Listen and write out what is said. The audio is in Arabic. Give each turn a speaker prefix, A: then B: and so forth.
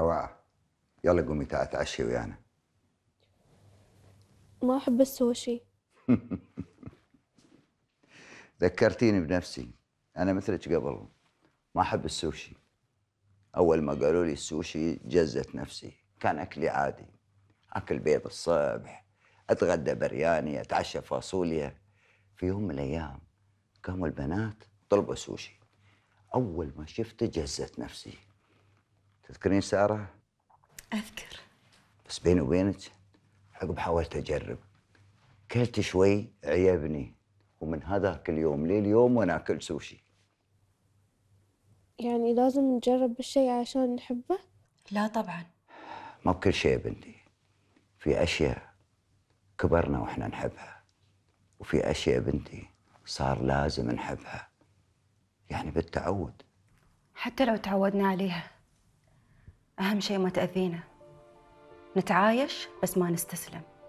A: روعة يلا قومي تعشي ويانا
B: ما أحب السوشي
A: ذكرتيني بنفسي أنا مثلك قبل ما أحب السوشي أول ما قالوا لي السوشي جزت نفسي كان أكلي عادي أكل بيض الصبح أتغدى برياني أتعشى فاصوليا في يوم من الأيام قاموا البنات طلبوا سوشي أول ما شفته جزت نفسي تذكرين سارة؟ أذكر بس بيني وبينك عقب حاولت أجرب كلت شوي عيبني ومن هذاك اليوم لليوم وأنا أكل سوشي
C: يعني لازم نجرب الشيء عشان نحبه؟
D: لا طبعا
A: ما بكل شيء يا بنتي في أشياء كبرنا وإحنا نحبها وفي أشياء بنتي صار لازم نحبها يعني بالتعود
D: حتى لو تعودنا عليها أهم شيء ما تأذينا نتعايش بس ما نستسلم